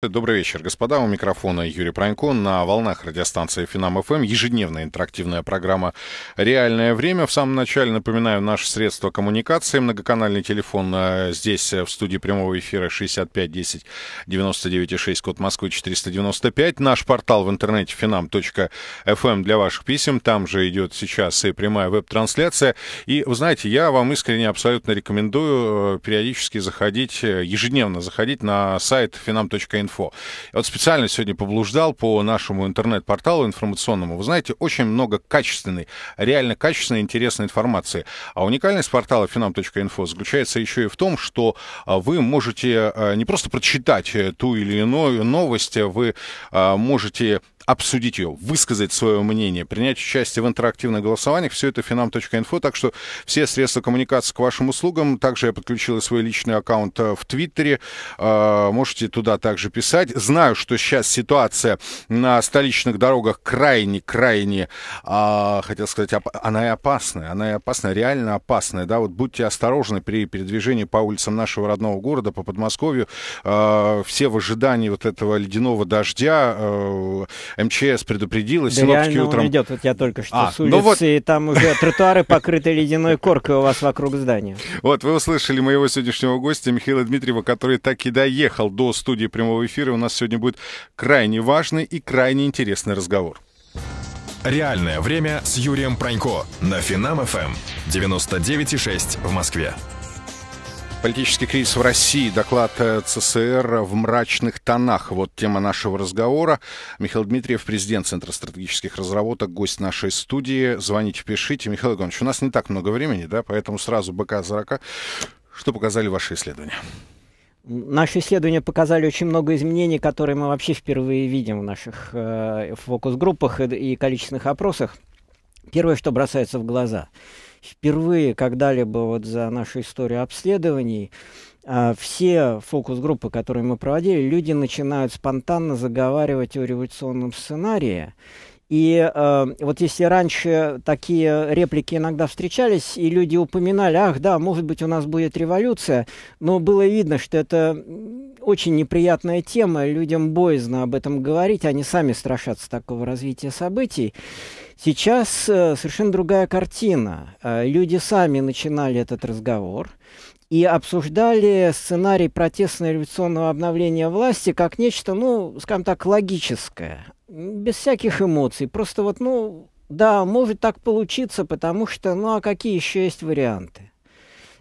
Добрый вечер, господа. У микрофона Юрий Пронько. На волнах радиостанции «Финам-ФМ» ежедневная интерактивная программа «Реальное время». В самом начале напоминаю наши средства коммуникации. Многоканальный телефон а, здесь, э, в студии прямого эфира 65 10 код Москвы 495. Наш портал в интернете finam.fm эм для ваших писем. Там же идет сейчас и прямая веб-трансляция. И, вы знаете, я вам искренне абсолютно рекомендую э, периодически заходить, э, ежедневно заходить на сайт finam.info Info. Я вот специально сегодня поблуждал по нашему интернет-порталу информационному. Вы знаете, очень много качественной, реально качественной, интересной информации. А уникальность портала finam.info заключается еще и в том, что а, вы можете а, не просто прочитать э, ту или иную новость, а, вы можете обсудить ее, высказать свое мнение, принять участие в интерактивных голосованиях. Все это finam.info, так что все средства коммуникации к вашим услугам. Также я подключил свой личный аккаунт э, в Твиттере. Э, можете туда также писать. Знаю, что сейчас ситуация на столичных дорогах крайне-крайне, а, хотел сказать, она и опасная. Она и опасная, реально опасная. Да, вот будьте осторожны при передвижении по улицам нашего родного города, по Подмосковью. Э, все в ожидании вот этого ледяного дождя МЧС предупредила, да утром... он идет, вот я только что а, с ну улицы, ну вот... и там уже тротуары покрыты ледяной коркой у вас вокруг здания. Вот, вы услышали моего сегодняшнего гостя Михаила Дмитриева, который так и доехал до студии прямого эфира. У нас сегодня будет крайне важный и крайне интересный разговор. Реальное время с Юрием Пронько на Финам ФМ эм. 99.6 в Москве. Политический кризис в России. Доклад э, ЦСР в мрачных тонах. Вот тема нашего разговора. Михаил Дмитриев, президент Центра стратегических разработок, гость нашей студии. Звоните, пишите. Михаил Иванович, у нас не так много времени, да, поэтому сразу быка за Что показали ваши исследования? Наши исследования показали очень много изменений, которые мы вообще впервые видим в наших э, фокус-группах и, и количественных опросах. Первое, что бросается в глаза – впервые когда-либо вот за нашу историю обследований а, все фокус-группы, которые мы проводили, люди начинают спонтанно заговаривать о революционном сценарии. И э, вот если раньше такие реплики иногда встречались, и люди упоминали, ах да, может быть у нас будет революция, но было видно, что это очень неприятная тема, людям боязно об этом говорить, они сами страшатся такого развития событий. Сейчас э, совершенно другая картина. Э, люди сами начинали этот разговор и обсуждали сценарий протестно-революционного обновления власти как нечто, ну, скажем так, логическое, без всяких эмоций. Просто вот, ну, да, может так получиться, потому что, ну, а какие еще есть варианты?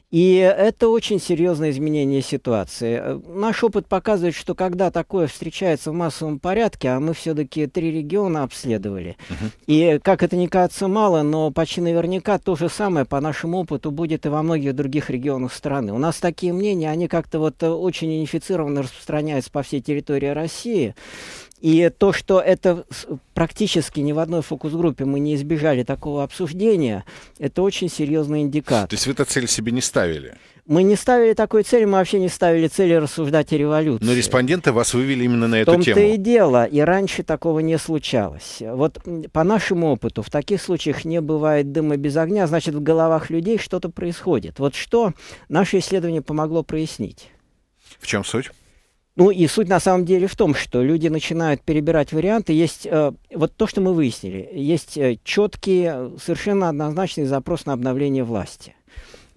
И это очень серьезное изменение ситуации. Э, наш опыт показывает, что когда такое встречается в массовом порядке, а мы все-таки три региона обследовали, uh-huh. и как это не кажется мало, но почти наверняка то же самое по нашему опыту будет и во многих других регионах страны. У нас такие мнения, они как-то вот э, очень унифицированно распространяются по всей территории России. И то, что это практически ни в одной фокус-группе мы не избежали такого обсуждения, это очень серьезный индикатор. То есть вы эту цель себе не ставили? Мы не ставили такой цели, мы вообще не ставили цели рассуждать о революции. Но респонденты вас вывели именно на эту тему. В том-то и дело, и раньше такого не случалось. Вот по нашему опыту, в таких случаях не бывает дыма без огня, а значит, в головах людей что-то происходит. Вот что наше исследование помогло прояснить. В чем суть? Ну и суть на самом деле в том, что люди начинают перебирать варианты. Есть э, вот то, что мы выяснили. Есть э, четкий, совершенно однозначный запрос на обновление власти.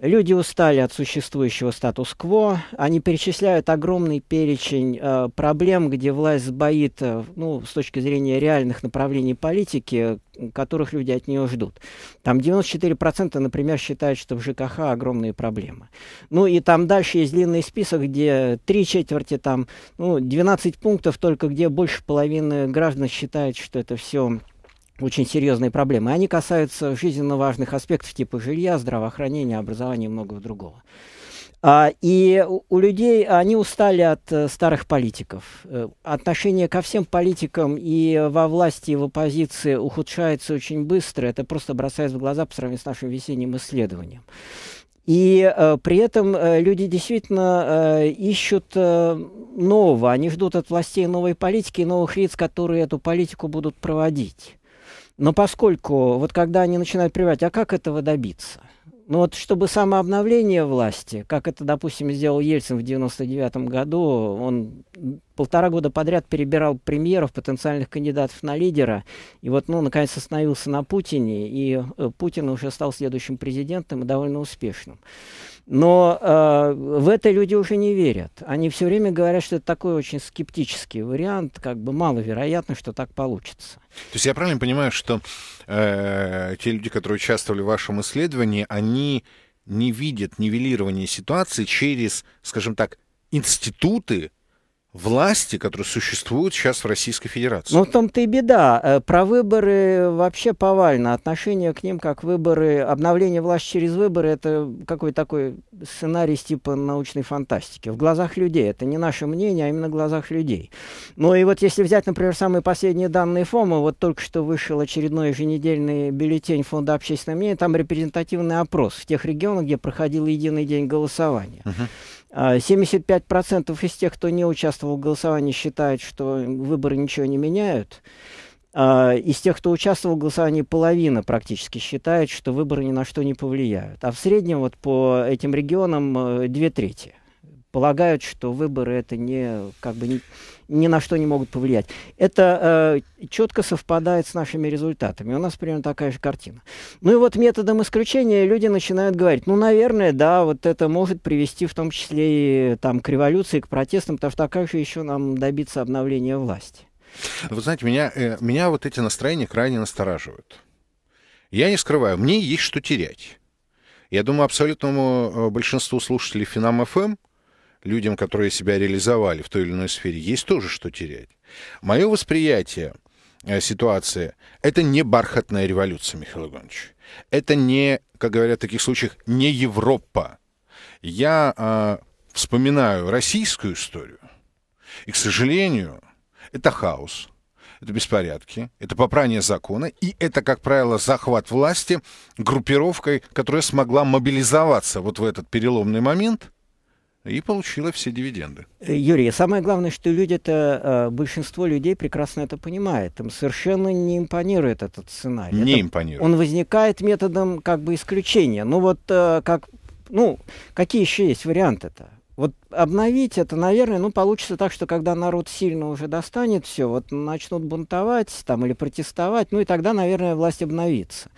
Люди устали от существующего статус-кво, они перечисляют огромный перечень э, проблем, где власть сбоит, э, ну, с точки зрения реальных направлений политики, которых люди от нее ждут. Там 94%, например, считают, что в ЖКХ огромные проблемы. Ну и там дальше есть длинный список, где три четверти, там, ну, 12 пунктов только, где больше половины граждан считают, что это все очень серьезные проблемы. Они касаются жизненно важных аспектов типа жилья, здравоохранения, образования и многого другого. А, и у людей они устали от э, старых политиков. Э, отношение ко всем политикам и во власти, и в оппозиции ухудшается очень быстро. Это просто бросается в глаза по сравнению с нашим весенним исследованием. И э, при этом э, люди действительно э, ищут э, нового. Они ждут от властей новой политики и новых лиц, которые эту политику будут проводить. Но поскольку вот когда они начинают прививать, а как этого добиться? Ну вот чтобы самообновление власти, как это, допустим, сделал Ельцин в 99 году, он полтора года подряд перебирал премьеров, потенциальных кандидатов на лидера, и вот, ну, наконец остановился на Путине, и э, Путин уже стал следующим президентом и довольно успешным. Но э, в это люди уже не верят. Они все время говорят, что это такой очень скептический вариант, как бы маловероятно, что так получится. То есть я правильно понимаю, что э, те люди, которые участвовали в вашем исследовании, они не видят нивелирования ситуации через, скажем так, институты, власти, которые существуют сейчас в Российской Федерации. Ну, в том-то и беда. Э, про выборы вообще повально. Отношение к ним как выборы, обновление власти через выборы, это какой-то такой сценарий типа научной фантастики. В глазах людей. Это не наше мнение, а именно в глазах людей. Ну и вот если взять, например, самые последние данные ФОМа, вот только что вышел очередной еженедельный бюллетень Фонда общественного мнения, там репрезентативный опрос в тех регионах, где проходил единый день голосования. Uh-huh. 75% а, из тех, кто не участвовал в голосовании, считают, что выборы ничего не меняют. А, из тех, кто участвовал в голосовании, половина практически считает, что выборы ни на что не повлияют. А в среднем вот по этим регионам э, две трети полагают, что выборы это не как бы ни, ни на что не могут повлиять. Это э, четко совпадает с нашими результатами. У нас примерно такая же картина. Ну и вот методом исключения люди начинают говорить, ну, наверное, да, вот это может привести в том числе и там, к революции, к протестам, потому что а как же еще нам добиться обновления власти? Вы знаете, меня, э, меня вот эти настроения крайне настораживают. Я не скрываю, мне есть что терять. Я думаю, абсолютному э, большинству слушателей Финам ФМ – людям, которые себя реализовали в той или иной сфере, есть тоже что терять. Мое восприятие э, ситуации – это не бархатная революция, Михаил Иванович. Это не, как говорят в таких случаях, не Европа. Я э, вспоминаю российскую историю, и, к сожалению, это хаос – это беспорядки, это попрание закона, и это, как правило, захват власти группировкой, которая смогла мобилизоваться вот в этот переломный момент и получила все дивиденды. Э, Юрий, самое главное, что люди это э, большинство людей прекрасно это понимает. Им совершенно не импонирует этот сценарий. Не это, импонирует. Он возникает методом как бы исключения. Ну вот э, как, ну какие еще есть варианты это. Вот обновить это, наверное, ну, получится так, что когда народ сильно уже достанет все, вот начнут бунтовать там или протестовать, ну и тогда, наверное, власть обновится.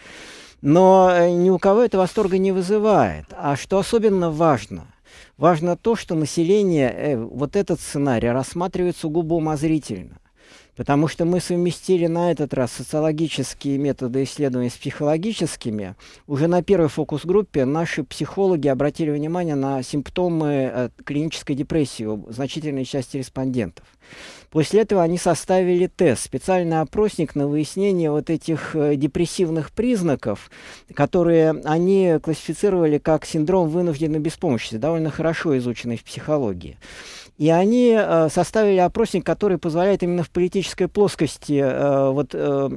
Но ни у кого это восторга не вызывает. А что особенно важно – Важно то, что население э, вот этот сценарий рассматривает сугубо умозрительно. Потому что мы совместили на этот раз социологические методы исследования с психологическими. Уже на первой фокус-группе наши психологи обратили внимание на симптомы э, клинической депрессии у значительной части респондентов. После этого они составили тест, специальный опросник на выяснение вот этих э, депрессивных признаков, которые они классифицировали как синдром вынужденной беспомощности, довольно хорошо изученный в психологии. И они э, составили опросник, который позволяет именно в политической плоскости э, вот, э,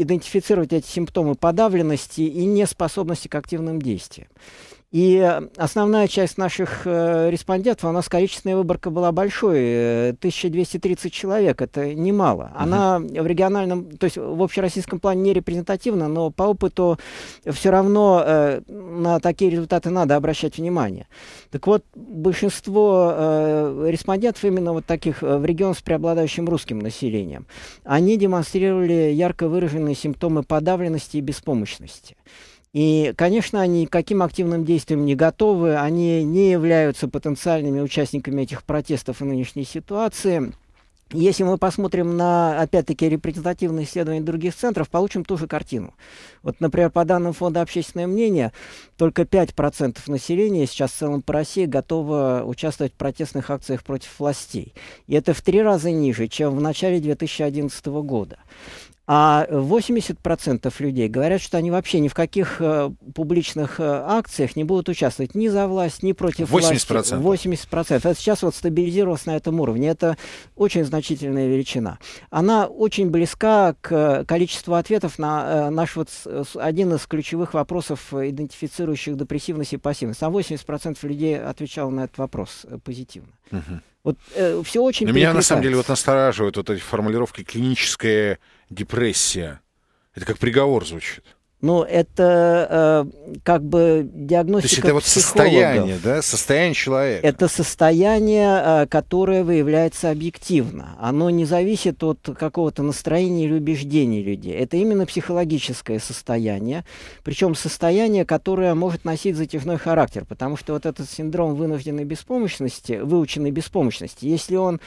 идентифицировать эти симптомы подавленности и неспособности к активным действиям. И э, основная часть наших э, респондентов, у нас количественная выборка была большой, 1230 э, человек, это немало. Она угу. в региональном, то есть в общероссийском плане не репрезентативна, но по опыту все равно э, на такие результаты надо обращать внимание. Так вот, большинство э, респондентов именно вот таких э, в регион с преобладающим русским населением, они демонстрировали ярко выраженные симптомы подавленности и беспомощности. И, конечно, они каким активным действиям не готовы, они не являются потенциальными участниками этих протестов и нынешней ситуации. Если мы посмотрим на, опять-таки, репрезентативные исследования других центров, получим ту же картину. Вот, например, по данным Фонда общественное мнение, только 5% населения сейчас в целом по России готово участвовать в протестных акциях против властей. И это в три раза ниже, чем в начале 2011 года. А 80% людей говорят, что они вообще ни в каких э, публичных э, акциях не будут участвовать ни за власть, ни против 80%. власти. 80%. Это сейчас вот стабилизировалось на этом уровне. Это очень значительная величина. Она очень близка к количеству ответов на э, наш вот с, один из ключевых вопросов, идентифицирующих депрессивность и пассивность. А 80% людей отвечало на этот вопрос э, позитивно. Угу. Вот э, все очень... Но меня на самом деле вот настораживают вот эти формулировки клиническое депрессия. Это как приговор звучит. Ну, это э, как бы диагностика То есть это вот состояние, да, состояние человека. Это состояние, э, которое выявляется объективно. Оно не зависит от какого-то настроения или убеждений людей. Это именно психологическое состояние. Причем состояние, которое может носить затяжной характер. Потому что вот этот синдром вынужденной беспомощности, выученной беспомощности, если он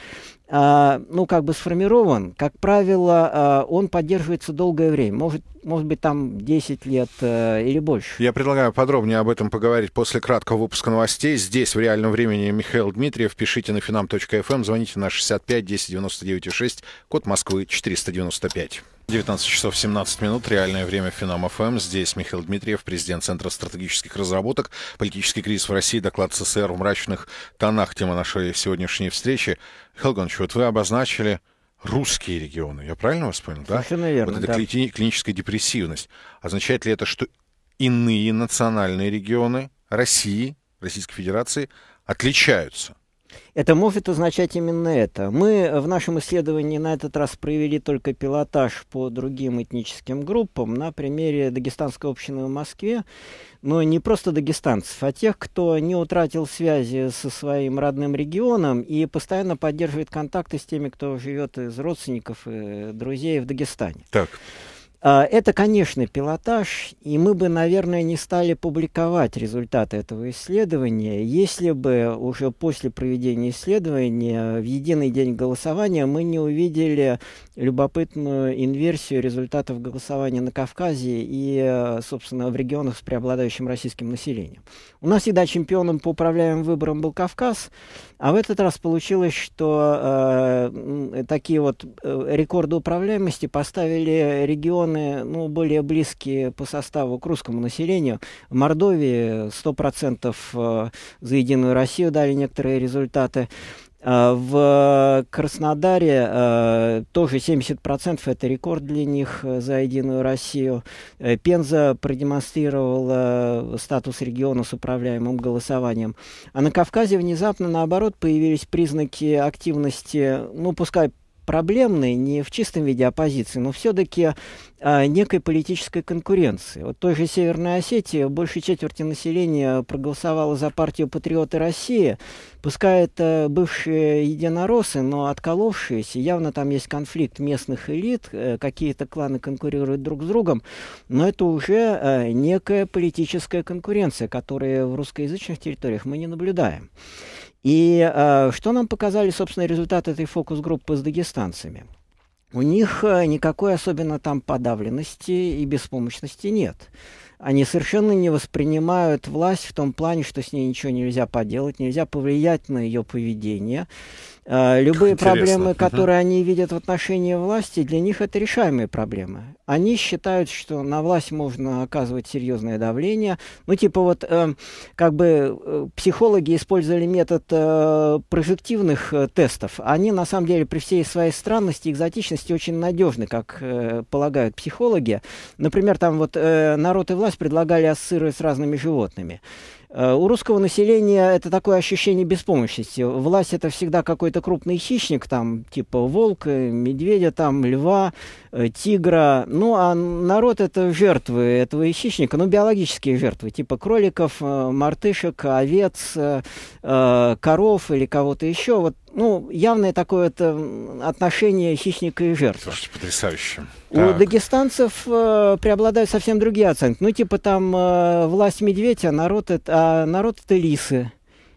а, ну, как бы сформирован, как правило, а, он поддерживается долгое время, может, может быть, там 10 лет э, или больше. Я предлагаю подробнее об этом поговорить после краткого выпуска новостей. Здесь в реальном времени Михаил Дмитриев. Пишите на finam.fm, эм, звоните на 65 10 99 6, код Москвы 495. 19 часов 17 минут. Реальное время Финам ФМ. Здесь Михаил Дмитриев, президент Центра стратегических разработок. Политический кризис в России. Доклад СССР в мрачных тонах. Тема нашей сегодняшней встречи. Михаил Ганович, вот вы обозначили русские регионы. Я правильно вас понял? Да? Совершенно верно. Вот это да. клини- клиническая депрессивность. Означает ли это, что иные национальные регионы России, Российской Федерации отличаются? Это может означать именно это. Мы в нашем исследовании на этот раз провели только пилотаж по другим этническим группам на примере дагестанской общины в Москве, но не просто дагестанцев, а тех, кто не утратил связи со своим родным регионом и постоянно поддерживает контакты с теми, кто живет из родственников и друзей в Дагестане. Так. А, это, конечно, пилотаж, и мы бы, наверное, не стали публиковать результаты этого исследования, если бы уже после проведения исследования в единый день голосования мы не увидели любопытную инверсию результатов голосования на Кавказе и, собственно, в регионах с преобладающим российским населением. У нас всегда чемпионом по управляемым выборам был Кавказ, а в этот раз получилось, что э, такие вот э, рекорды управляемости поставили регионы, ну, более близкие по составу к русскому населению. В Мордовии 100% э, за «Единую Россию» дали некоторые результаты. А, в Краснодаре а, тоже 70% это рекорд для них э, за Единую Россию. Э, Пенза продемонстрировала статус региона с управляемым голосованием. А на Кавказе внезапно, наоборот, появились признаки активности, ну, пускай проблемной, не в чистом виде оппозиции, но все-таки а, некой политической конкуренции. Вот той же Северной Осетии больше четверти населения проголосовало за партию «Патриоты России». Пускай это бывшие единороссы, но отколовшиеся. Явно там есть конфликт местных элит, э, какие-то кланы конкурируют друг с другом. Но это уже э, некая политическая конкуренция, которую в русскоязычных территориях мы не наблюдаем. И э, что нам показали, собственно, результаты этой фокус-группы с дагестанцами? У них э, никакой особенно там подавленности и беспомощности нет. Они совершенно не воспринимают власть в том плане, что с ней ничего нельзя поделать, нельзя повлиять на ее поведение. А, любые проблемы, которые они видят в отношении власти, для них это решаемые проблемы. Они считают, что на власть можно оказывать серьезное давление. Ну, типа вот, э, как бы э, психологи использовали метод э, прожективных э, тестов. Они, на самом деле, при всей своей странности, экзотичности очень надежны, как э, полагают психологи. Например, там вот э, народ и власть предлагали ассоциировать с разными животными. Э, у русского населения это такое ощущение беспомощности. Власть это всегда какой-то крупный хищник, там, типа волка, медведя, там, льва, э, тигра. Ну, а народ это жертвы этого хищника, ну, биологические жертвы, типа кроликов, э, мартышек, овец, коров или кого-то еще. Вот ну, явное такое это эм, отношение хищника и жертвы. Слушайте, потрясающе. У так. дагестанцев э, преобладают совсем другие оценки. Ну, типа там э, власть медведя, а народ это, а народ это лисы.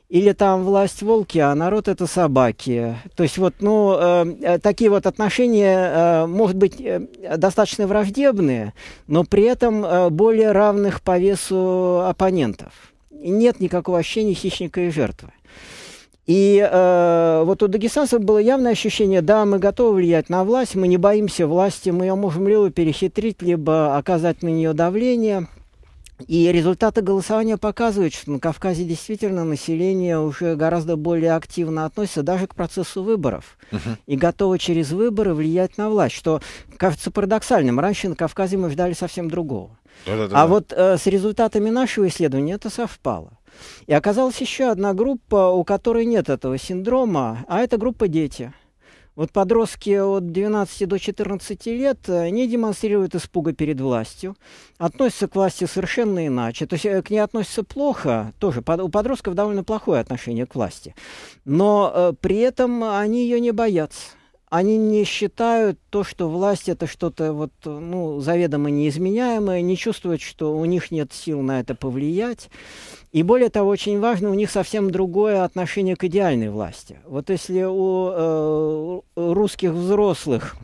Или там власть волки, а народ это собаки. То есть вот, ну, э, э, такие вот отношения, э, может быть, э, достаточно враждебные, но при этом э, более равных по весу оппонентов. И нет никакого ощущения хищника и жертвы. И э, вот у дагестанцев было явное ощущение, да, мы готовы влиять на власть, мы не боимся власти, мы ее можем либо перехитрить, либо оказать на нее давление. И результаты голосования показывают, что на Кавказе действительно население уже гораздо более активно относится даже к процессу выборов uh-huh. и готово через выборы влиять на власть, что кажется парадоксальным. Раньше на Кавказе мы ждали совсем другого. Да-да-да. А вот э, с результатами нашего исследования это совпало. И оказалась еще одна группа, у которой нет этого синдрома, а это группа дети. Вот подростки от 12 до 14 лет не демонстрируют испуга перед властью, относятся к власти совершенно иначе. То есть э, к ней относятся плохо, тоже у подростков довольно плохое отношение к власти, но э, при этом они ее не боятся они не считают то, что власть это что-то вот, ну, заведомо неизменяемое, не чувствуют, что у них нет сил на это повлиять. И более того, очень важно, у них совсем другое отношение к идеальной власти. Вот если у э, русских взрослых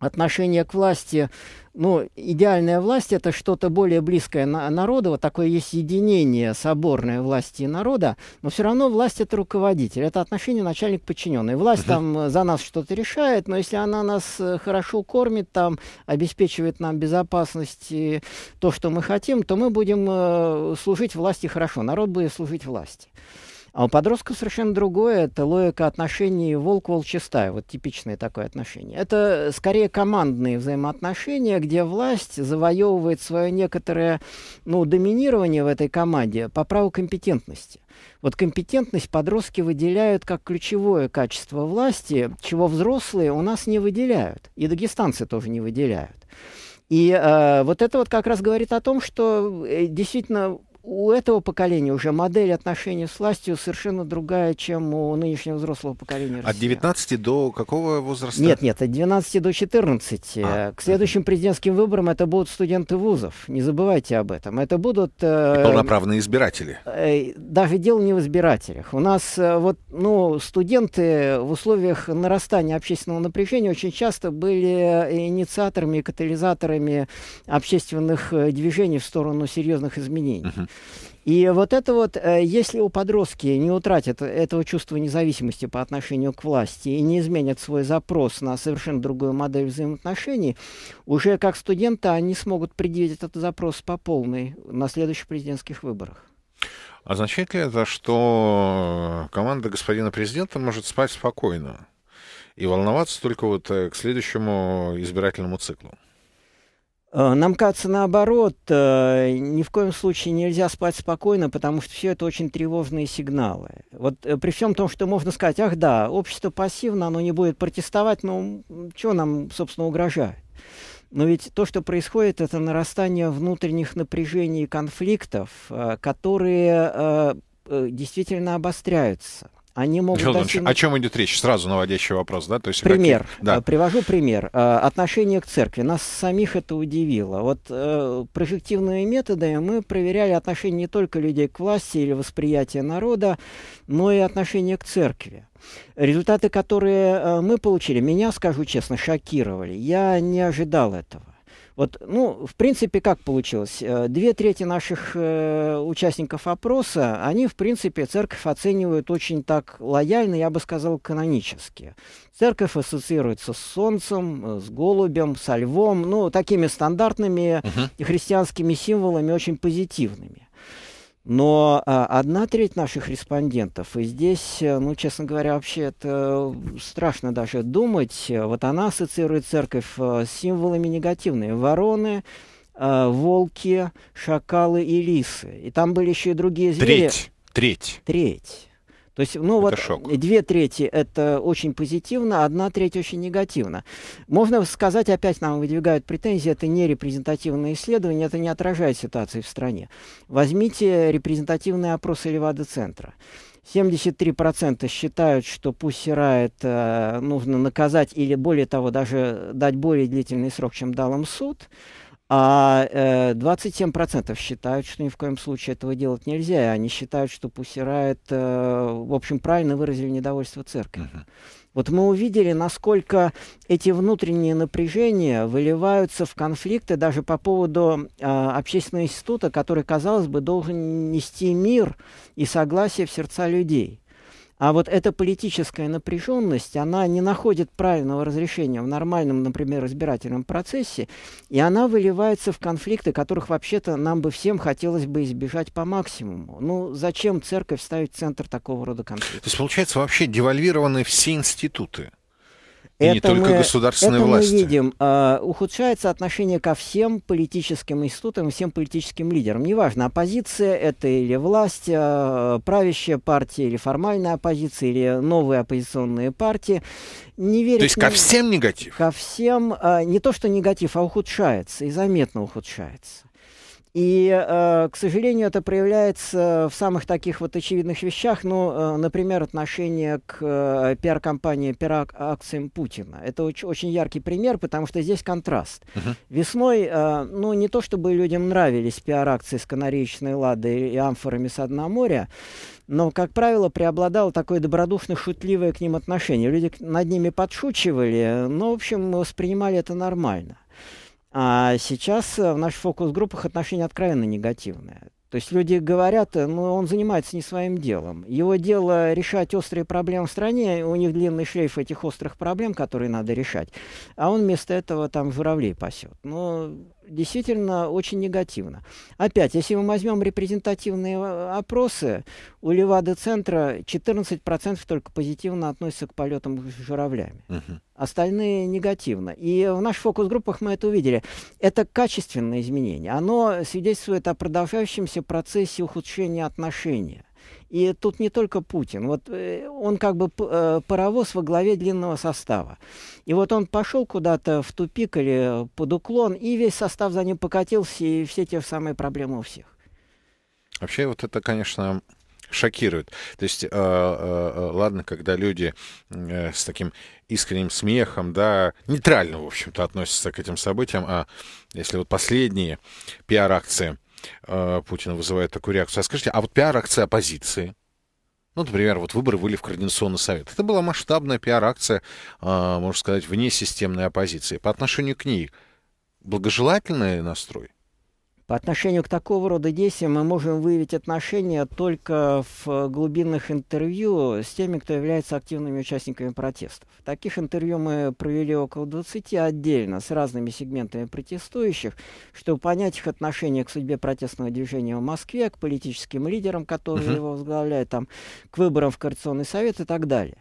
отношение к власти ну, идеальная власть – это что-то более близкое на народу, вот такое есть единение соборной власти и народа, но все равно власть – это руководитель, это отношение начальник-подчиненный. Власть там э, за нас что-то решает, но если она нас э, хорошо кормит, там, обеспечивает нам безопасность и то, что мы хотим, то мы будем э, служить власти хорошо, народ будет служить власти. А у подростков совершенно другое. Это логика отношений волк-волчистая. Вот типичное такое отношение. Это скорее командные взаимоотношения, где власть завоевывает свое некоторое ну, доминирование в этой команде по праву компетентности. Вот компетентность подростки выделяют как ключевое качество власти, чего взрослые у нас не выделяют. И дагестанцы тоже не выделяют. И э, вот это вот как раз говорит о том, что э, действительно у этого поколения уже модель отношений с властью совершенно другая, чем у нынешнего взрослого поколения. От 19 до какого возраста? Нет, нет, от 12 до 14. А. Э, к следующим президентским выборам это будут студенты вузов. Не забывайте об этом. Это будут... И э, полноправные избиратели. Э, даже дело не в избирателях. У нас вот, ну, студенты в условиях нарастания общественного напряжения очень часто были инициаторами и катализаторами общественных движений в сторону серьезных изменений. uh и вот это вот, э, если у подростки не утратят этого чувства независимости по отношению к власти и не изменят свой запрос на совершенно другую модель взаимоотношений, уже как студенты они смогут предъявить этот запрос по полной на следующих президентских выборах. Означает ли это, что команда господина президента может спать спокойно и волноваться только вот э, к следующему избирательному циклу? Э, нам кажется, наоборот, э, ни в коем случае нельзя спать спокойно, потому что все это очень тревожные сигналы. Вот э, при всем том, что можно сказать, ах да, общество пассивно, оно не будет протестовать, но ну, что нам, собственно, угрожает? Но ведь то, что происходит, это нарастание внутренних напряжений и конфликтов, которые действительно обостряются они могут... Михаил достигнуть... О чем идет речь? Сразу наводящий вопрос, да? То есть пример. Какие... Да. Э, привожу пример. Э, отношение к церкви. Нас самих это удивило. Вот э, префективными методами мы проверяли отношение не только людей к власти или восприятие народа, но и отношение к церкви. Результаты, которые э, мы получили, меня, скажу честно, шокировали. Я не ожидал этого. Вот, ну, в принципе, как получилось? Э, две трети наших э, участников опроса, они, в принципе, церковь оценивают очень так лояльно, я бы сказал, канонически. Церковь ассоциируется с солнцем, э, с голубем, со львом, ну, такими стандартными uh-huh. христианскими символами, очень позитивными. Но а, одна треть наших респондентов, и здесь, э, ну, честно говоря, вообще это страшно даже думать, вот она ассоциирует церковь э, с символами негативные: Вороны, э, волки, шакалы и лисы. И там были еще и другие звери. Треть. Треть. Треть. То есть, ну это вот шок. две трети это очень позитивно, одна треть очень негативно. Можно сказать, опять нам выдвигают претензии, это не репрезентативное исследование, это не отражает ситуации в стране. Возьмите репрезентативные опросы Левада центра 73% считают, что пусть сирает э, нужно наказать или, более того, даже дать более длительный срок, чем дал им суд. А э, 27% считают, что ни в коем случае этого делать нельзя. И они считают, что пусирает, э, в общем, правильно выразили недовольство церкви. Uh-huh. Вот мы увидели, насколько эти внутренние напряжения выливаются в конфликты даже по поводу э, общественного института, который, казалось бы, должен нести мир и согласие в сердца людей. А вот эта политическая напряженность, она не находит правильного разрешения в нормальном, например, избирательном процессе, и она выливается в конфликты, которых вообще-то нам бы всем хотелось бы избежать по максимуму. Ну, зачем церковь ставить в центр такого рода конфликтов? То есть, получается, вообще девальвированы все институты. И это не только мы, государственные это власти. мы видим. Э, ухудшается отношение ко всем политическим институтам, всем политическим лидерам. Неважно, оппозиция это или власть, э, правящая партия или формальная оппозиция, или новые оппозиционные партии. Не верят, то есть ко всем негатив? Ко всем. Э, не то, что негатив, а ухудшается, и заметно ухудшается. И, э, к сожалению, это проявляется в самых таких вот очевидных вещах, ну, э, например, отношение к э, пиар-компании, пиар-акциям Путина. Это очень, яркий пример, потому что здесь контраст. Uh-huh. Весной, ну, не то чтобы людям нравились пиар-акции с канареечной ладой и амфорами с дна моря, но, как правило, преобладало такое добродушно-шутливое к ним отношение. Люди над ними подшучивали, но, в общем, воспринимали это нормально. А сейчас э, в наших фокус-группах отношения откровенно негативные. То есть люди говорят, э, ну, он занимается не своим делом. Его дело решать острые проблемы в стране, у них длинный шлейф этих острых проблем, которые надо решать. А он вместо этого там журавлей пасет. Ну, действительно очень негативно. Опять, если мы возьмем репрезентативные э, опросы, у Левады-центра 14% только позитивно относятся к полетам с журавлями. Угу. Остальные негативно. И в наших фокус-группах мы это увидели. Это качественное изменение. Оно свидетельствует о продолжающемся процессе ухудшения отношений и тут не только Путин, вот э, он как бы э, паровоз во главе длинного состава. И вот он пошел куда-то в тупик или под уклон, и весь состав за ним покатился, и все те самые проблемы у всех. Вообще вот это, конечно, шокирует. То есть, э, ладно, когда люди с таким искренним смехом, да, нейтрально, в общем-то, относятся к этим событиям, а если вот последние пиар-акции э, Путина вызывает такую реакцию. А скажите, а вот пиар-акция оппозиции? Ну, например, вот выборы были в Координационный совет. Это была масштабная пиар-акция, э, можно сказать, вне системной оппозиции. По отношению к ней благожелательный настрой? По отношению к такого рода действиям мы можем выявить отношения только в глубинных интервью с теми, кто является активными участниками протестов. Таких интервью мы провели около 20 отдельно с разными сегментами протестующих, чтобы понять их отношение к судьбе протестного движения в Москве, к политическим лидерам, которые uh-huh. его возглавляют, там, к выборам в коррекционный совет и так далее.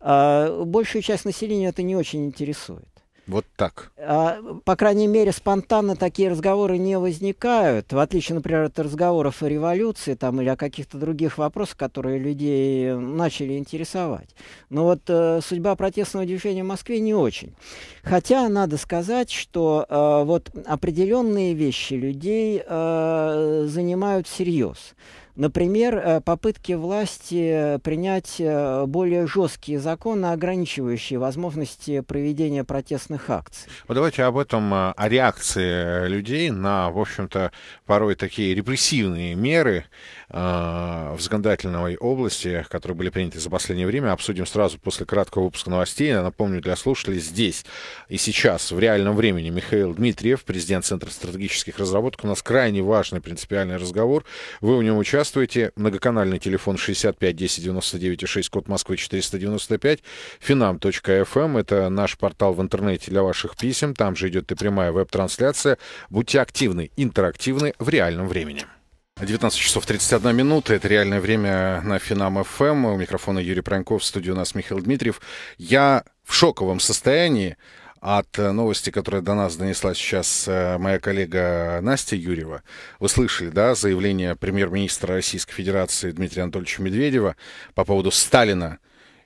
А, большую часть населения это не очень интересует. Вот так. А, по крайней мере, спонтанно такие разговоры не возникают. В отличие, например, от разговоров о революции там, или о каких-то других вопросах, которые людей начали интересовать. Но вот э, судьба протестного движения в Москве не очень. Хотя надо сказать, что э, вот определенные вещи людей э, занимают всерьез. Например, э, попытки власти э, принять э, более жесткие законы, ограничивающие возможности проведения протестных акций. Вот давайте об этом, о реакции людей на, в общем-то, порой такие репрессивные меры в законодательной области, которые были приняты за последнее время, обсудим сразу после краткого выпуска новостей. Я напомню для слушателей, здесь и сейчас, в реальном времени, Михаил Дмитриев, президент Центра стратегических разработок. У нас крайне важный принципиальный разговор. Вы в нем участвуете Здравствуйте. Многоканальный телефон 65 10 99 6, код Москвы 495. Finam.fm. Эм. Это наш портал в интернете для ваших писем. Там же идет и прямая веб-трансляция. Будьте активны, интерактивны в реальном времени. 19 часов 31 минута. Это реальное время на Финам ФМ. Эм. У микрофона Юрий Проньков. В студии у нас Михаил Дмитриев. Я в шоковом состоянии от э, новости, которая до нас донесла сейчас э, моя коллега Настя Юрьева. Вы слышали, да, заявление премьер-министра Российской Федерации Дмитрия Анатольевича Медведева по поводу Сталина,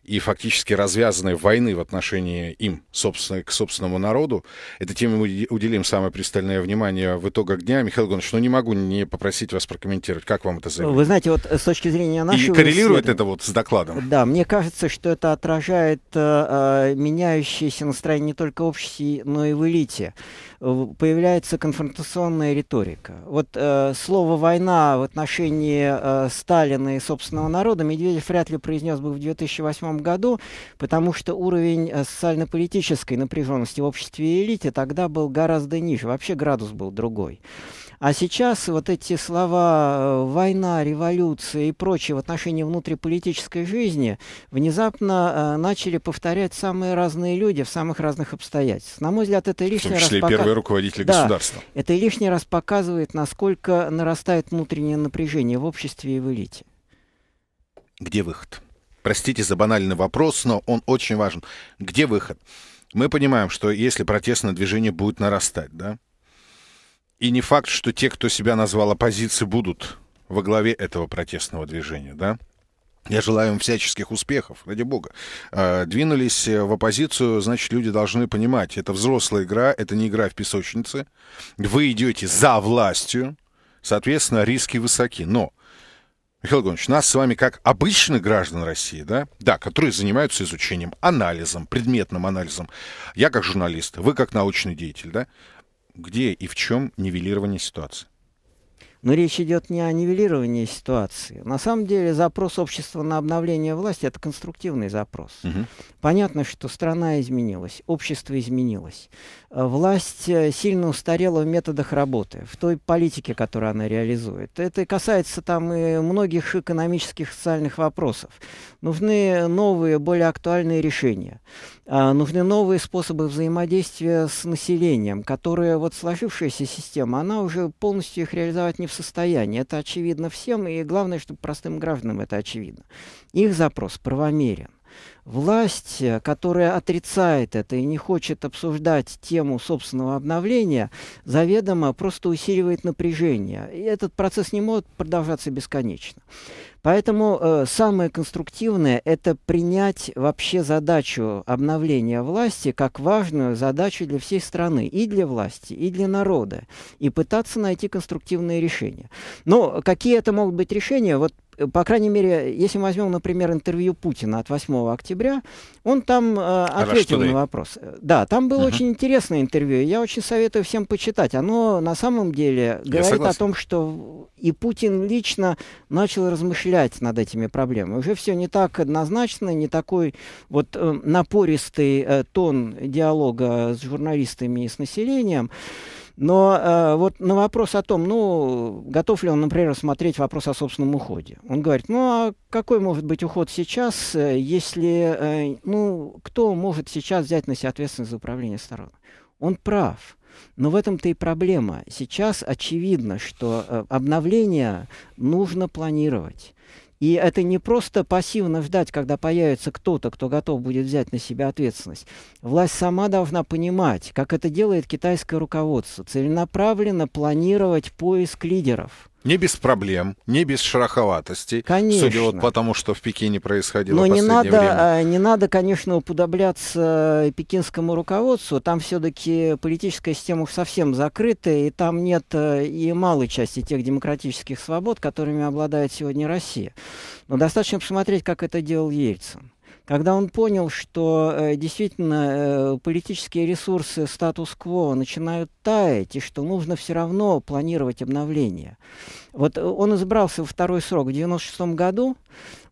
и фактически развязанной войны в отношении им, собственно, к собственному народу. это теме мы уделим самое пристальное внимание в итогах дня. Михаил Гонч, ну не могу не попросить вас прокомментировать. Как вам это заявление? Вы знаете, вот э, с точки зрения нашего... И коррелирует это вот с докладом? Да, мне кажется, что это отражает э, э меняющееся настроение не только обществе, но и в элите. Появляется конфронтационная риторика. Вот э, слово «война» в отношении э, Сталина и собственного народа Медведев вряд ли произнес бы в 2008 году, потому что уровень э, социально-политической напряженности в обществе и элите тогда был гораздо ниже, вообще градус был другой. А сейчас вот эти слова э, «война», «революция» и прочее в отношении внутриполитической жизни внезапно э, начали повторять самые разные люди в самых разных обстоятельствах. На мой взгляд, это лишний раз... В том числе раз пока... первые руководители да, государства. Это лишний раз показывает, насколько нарастает внутреннее напряжение в обществе и в элите. Где выход? простите за банальный вопрос, но он очень важен. Где выход? Мы понимаем, что если протестное движение будет нарастать, да, и не факт, что те, кто себя назвал оппозицией, будут во главе этого протестного движения, да, я желаю им всяческих успехов, ради бога. А, двинулись э, в оппозицию, значит, люди должны понимать, это взрослая игра, это не игра в песочнице. Вы идете за властью, соответственно, риски высоки. Но Михаил Иванович, нас с вами как обычных граждан России, да, да, которые занимаются изучением, анализом, предметным анализом. Я как журналист, вы как научный деятель, да. Где и в чем нивелирование ситуации? Но речь идет не о нивелировании ситуации. На самом деле запрос общества на обновление власти – это конструктивный запрос. Угу. Понятно, что страна изменилась, общество изменилось. Э, власть э, сильно устарела в методах работы, в той политике, которую она реализует. Это касается там и многих экономических и социальных вопросов нужны новые, более актуальные решения. А, нужны новые способы взаимодействия с населением, которые вот сложившаяся система, она уже полностью их реализовать не в состоянии. Это очевидно всем, и главное, чтобы простым гражданам это очевидно. Их запрос правомерен власть, э, которая отрицает это и не хочет обсуждать тему собственного обновления, заведомо просто усиливает напряжение. И этот процесс не может продолжаться бесконечно. Поэтому э, самое конструктивное – это принять вообще задачу обновления власти как важную задачу для всей страны, и для власти, и для народа, и пытаться найти конструктивные решения. Но какие это могут быть решения? Вот по крайней мере, если мы возьмем, например, интервью Путина от 8 октября, он там э, ответил на вопрос. Да, там было uh-huh. очень интересное интервью. Я очень советую всем почитать. Оно на самом деле говорит о том, что и Путин лично начал размышлять над этими проблемами. Уже все не так однозначно, не такой вот э, напористый э, тон диалога с журналистами и с населением. Но э, вот на вопрос о том, ну, готов ли он, например, рассмотреть вопрос о собственном уходе. Он говорит, ну, а какой может быть уход сейчас, э, если, э, ну, кто может сейчас взять на себя ответственность за управление сторон? Он прав. Но в этом-то и проблема. Сейчас очевидно, что э, обновление нужно планировать. И это не просто пассивно ждать, когда появится кто-то, кто готов будет взять на себя ответственность. Власть сама должна понимать, как это делает китайское руководство, целенаправленно планировать поиск лидеров – не без проблем, не без шероховатостей. Конечно. Судя вот потому что в Пекине происходило Но в последнее не надо, время. А, не надо, конечно, уподобляться э, пекинскому руководству. Там все-таки политическая система совсем закрыта, и там нет э, и малой части тех демократических свобод, которыми обладает сегодня Россия. Но достаточно посмотреть, как это делал Ельцин когда он понял, что э, действительно э, политические ресурсы статус-кво начинают таять, и что нужно все равно планировать обновление. Вот э, он избрался во второй срок в 1996 году,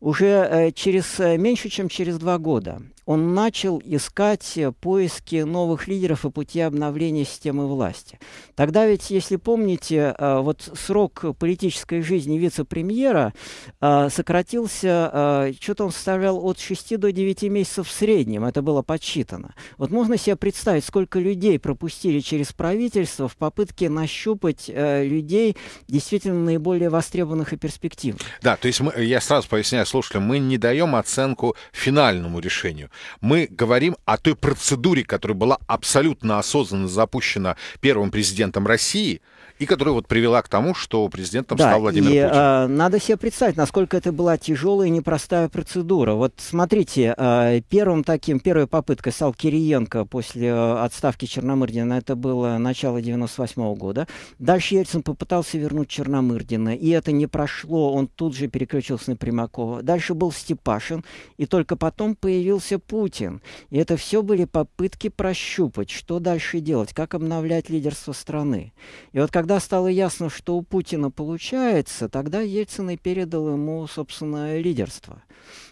уже э, через, э, меньше, чем через два года. Он начал искать поиски новых лидеров и пути обновления системы власти. Тогда ведь, если помните, вот срок политической жизни вице-премьера сократился, что-то он составлял от 6 до 9 месяцев в среднем, это было подсчитано. Вот можно себе представить, сколько людей пропустили через правительство в попытке нащупать людей действительно наиболее востребованных и перспективных. Да, то есть мы, я сразу поясняю слушателям, мы не даем оценку финальному решению. Мы говорим о той процедуре, которая была абсолютно осознанно запущена первым президентом России – и которая вот привела к тому, что президентом да, стал Владимир и, Путин. Э, а, надо себе представить, насколько это была тяжелая и непростая процедура. Вот смотрите, э, первым таким, первой попыткой стал Кириенко после а, отставки Черномырдина, это было начало 98 -го года. Дальше Ельцин попытался вернуть Черномырдина, и это не прошло, он тут же переключился на Примакова. Дальше был Степашин, и только потом появился Путин. И это все были попытки прощупать, что дальше делать, как обновлять лидерство страны. И вот когда когда стало ясно, что у Путина получается, тогда Ельцин и передал ему, собственно, лидерство.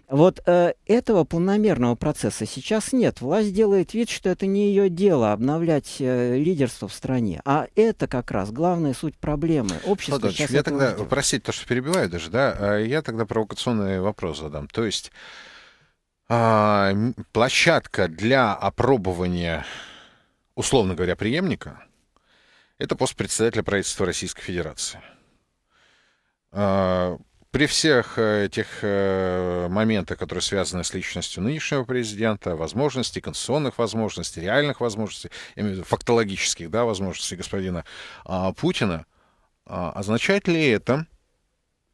Вот э, этого полномерного процесса сейчас нет. Власть делает вид, что это не ее дело обновлять э, лидерство в стране. А это как раз главная суть проблемы. Общество Владимир, сейчас я тогда, ждет. простите, то, что перебиваю даже, да, а я тогда провокационный вопрос задам. То есть э, площадка для опробования, условно говоря, преемника – это пост председателя правительства Российской Федерации. А, при всех э, этих э, моментах, которые связаны с личностью нынешнего президента, возможностей, конституционных возможностей, реальных возможностей, я имею в виду фактологических да, возможностей господина а, Путина, а, означает ли это,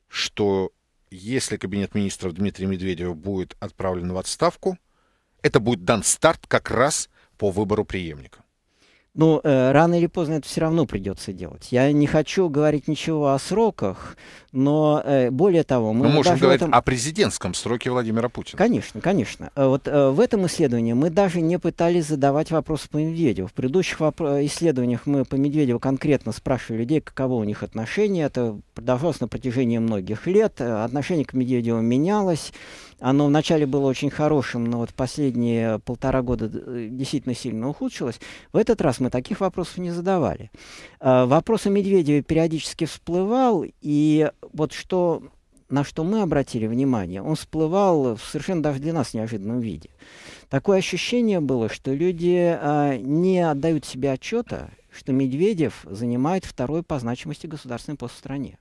что если кабинет министров Дмитрия Медведева будет отправлен в отставку, это будет дан старт как раз по выбору преемника? Ну, э, рано или поздно это все равно придется делать. Я не хочу говорить ничего о сроках, но э, более того, мы, мы можем говорить этом... о президентском сроке Владимира Путина. Конечно, конечно. Э, вот э, в этом исследовании мы даже не пытались задавать вопросы по Медведеву. В предыдущих воп... Э, исследованиях мы по Медведеву конкретно спрашивали людей, каково у них отношение. Это продолжалось на протяжении многих лет. Э, отношение к Медведеву менялось. Оно вначале было очень хорошим, но вот последние полтора года э, действительно сильно ухудшилось. В этот раз мы таких вопросов не задавали. А, вопрос о Медведеве периодически всплывал, и вот что на что мы обратили внимание, он всплывал в совершенно даже для нас неожиданном виде. Такое ощущение было, что люди а, не отдают себе отчета, что Медведев занимает второй по значимости государственный пост в стране.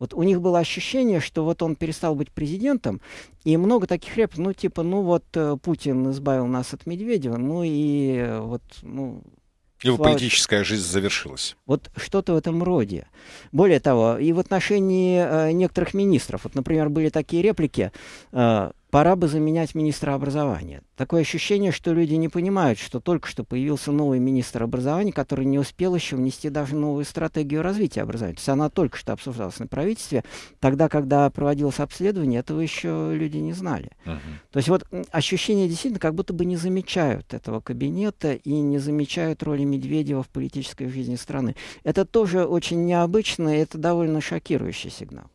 Вот у них было ощущение, что вот он перестал быть президентом, и много таких реп, ну, типа, ну вот э, Путин избавил нас от Медведева, ну и э, вот, ну, его слава... политическая жизнь завершилась. Вот что-то в этом роде. Более того, и в отношении э, некоторых министров. Вот, например, были такие реплики. Э, пора бы заменять министра образования. Такое ощущение, что люди не понимают, что только что появился новый министр образования, который не успел еще внести даже новую стратегию развития образования. То есть она только что обсуждалась на правительстве, тогда, когда проводилось обследование, этого еще люди не знали. Uh-huh. То есть вот ощущение действительно, как будто бы не замечают этого кабинета и не замечают роли Медведева в политической жизни страны. Это тоже очень необычно, и это довольно шокирующий сигнал.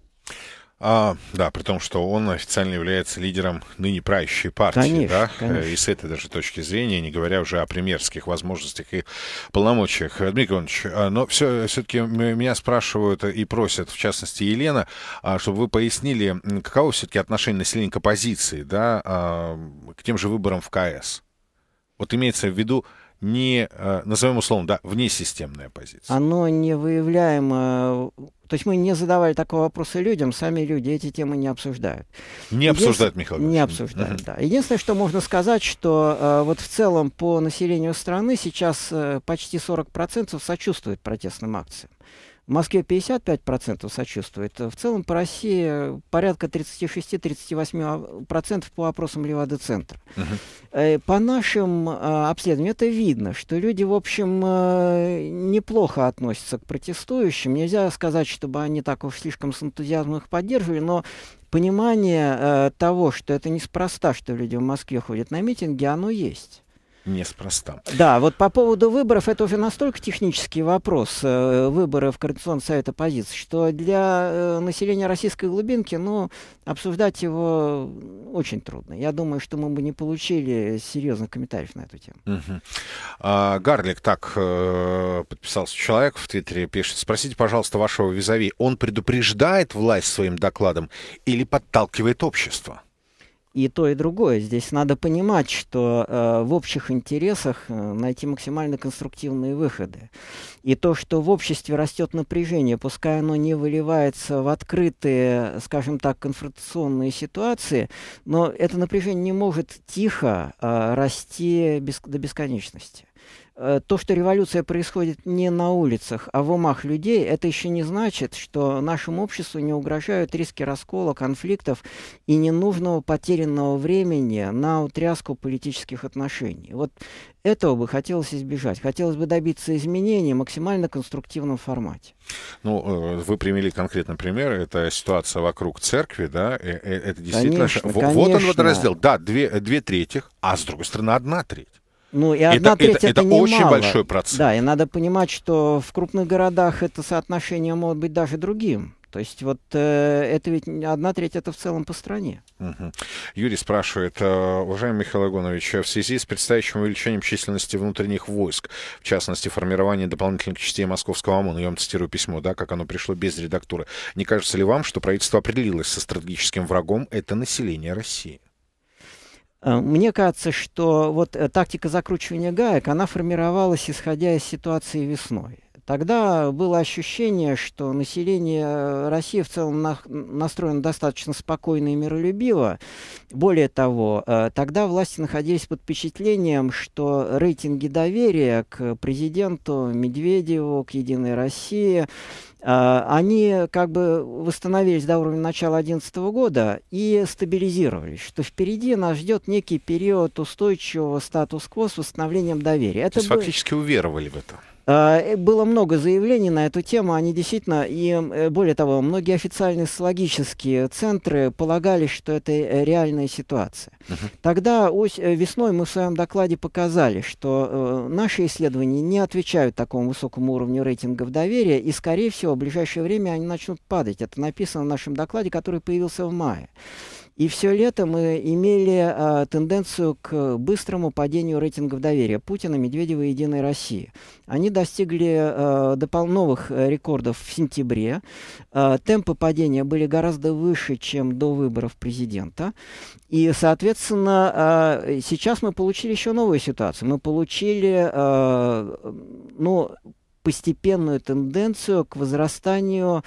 А, да, при том, что он официально является лидером ныне правящей партии, конечно, да, конечно. и с этой даже точки зрения, не говоря уже о премьерских возможностях и полномочиях. Дмитрий Иванович, а, но все, все-таки меня спрашивают и просят, в частности, Елена, а, чтобы вы пояснили, каково все-таки отношение населения к оппозиции, да, а, к тем же выборам в КС. Вот имеется в виду, не, э, назовем условно, да, внесистемная оппозиция? Оно не выявляемо. То есть мы не задавали такого вопроса людям, сами люди эти темы не обсуждают. Не обсуждают, Михаил Не обсуждают, mm-hmm. да. Единственное, что можно сказать, что э, вот в целом по населению страны сейчас э, почти 40% сочувствуют протестным акциям. В Москве 55% сочувствует. В целом по России порядка 36-38% по опросам Левада-центра. Uh-huh. По нашим э, обследованиям это видно, что люди, в общем, э, неплохо относятся к протестующим. Нельзя сказать, чтобы они так уж слишком с энтузиазмом их поддерживали, но понимание того, что это неспроста, что люди в Москве ходят на митинги, оно есть неспроста. Да, вот по поводу выборов, это уже настолько технический вопрос э, выборы в Координационный совет оппозиции, что для э, населения российской глубинки, ну, обсуждать его очень трудно. Я думаю, что мы бы не получили серьезных комментариев на эту тему. Угу. А, Гарлик, так, э, подписался человек в Твиттере, пишет, спросите, пожалуйста, вашего визави, он предупреждает власть своим докладом или подталкивает общество? и то, и другое. Здесь надо понимать, что э, в общих интересах э, найти максимально конструктивные выходы. И то, что в обществе растет напряжение, пускай оно не выливается в открытые, скажем так, конфронтационные ситуации, но это напряжение не может тихо э, расти без, до бесконечности. Э, то, что революция происходит не на улицах, а в умах людей, это еще не значит, что нашему обществу не угрожают риски раскола, конфликтов и ненужного потерянного времени на утряску политических отношений. Вот этого бы хотелось избежать. Хотелось бы добиться изменений в максимально конструктивном формате. Ну, э, вы примели конкретный пример. Это ситуация вокруг церкви, да? Э, это действительно... Конечно, вот, конечно. Вот он вот раздел. Да, две, две трети, а с другой стороны одна треть. Ну и одна это, треть это, это, это очень мало. большой процент. Да, и надо понимать, что в крупных городах это соотношение может быть даже другим. То есть вот э, это ведь одна треть это в целом по стране. Угу. Юрий спрашивает, э, уважаемый Михаил Агонович, в связи с предстоящим увеличением численности внутренних войск, в частности формирование дополнительных частей московского ОМОНа, я вам цитирую письмо, да, как оно пришло без редактуры, не кажется ли вам, что правительство определилось со стратегическим врагом, это население России? Э, мне кажется, что вот э, тактика закручивания гаек, она формировалась исходя из ситуации весной. Тогда было ощущение, что население э, России в целом на, настроено достаточно спокойно и миролюбиво. Более того, тогда власти находились под впечатлением, что рейтинги доверия к президенту Медведеву, к «Единой России», Э, они как бы восстановились до уровня начала 2011 года и стабилизировались, что впереди нас ждет некий период устойчивого статус-кво с восстановлением доверия. Это То есть бы... фактически уверовали в это. А, э, было много заявлений на эту тему, они действительно, и э, более того, многие официальные социологические центры полагали, что это э, реальная ситуация. Угу. Тогда ось, весной мы в своем докладе показали, что наши исследования не отвечают такому высокому уровню рейтингов доверия, и, скорее всего, в ближайшее время они начнут падать. Это написано в нашем докладе, который появился в мае. И все лето мы имели а, тенденцию к быстрому падению рейтингов доверия Путина, Медведева и Единой России. Они достигли а, допол- новых э, рекордов в сентябре. А, темпы падения были гораздо выше, чем до выборов президента. И, соответственно, а, сейчас мы получили еще новую ситуацию. Мы получили, а, ну, постепенную тенденцию к возрастанию,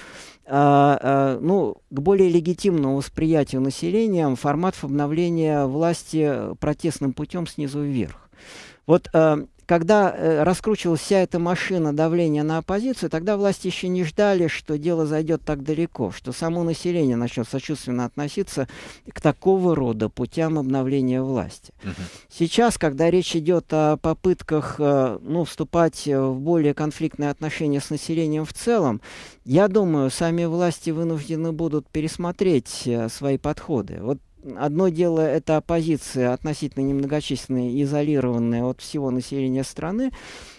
а, а, ну, к более легитимному восприятию населением форматов обновления власти протестным путем снизу вверх. Вот а, когда э, раскручивалась вся эта машина давления на оппозицию, тогда власти еще не ждали, что дело зайдет так далеко, что само население начнет сочувственно относиться к такого рода путям обновления власти. Угу. Сейчас, когда речь идет о попытках э, ну, вступать в более конфликтные отношения с населением в целом, я думаю, сами власти вынуждены будут пересмотреть э, свои подходы. Вот Одно дело это оппозиция относительно немногочисленная, изолированная от всего населения страны,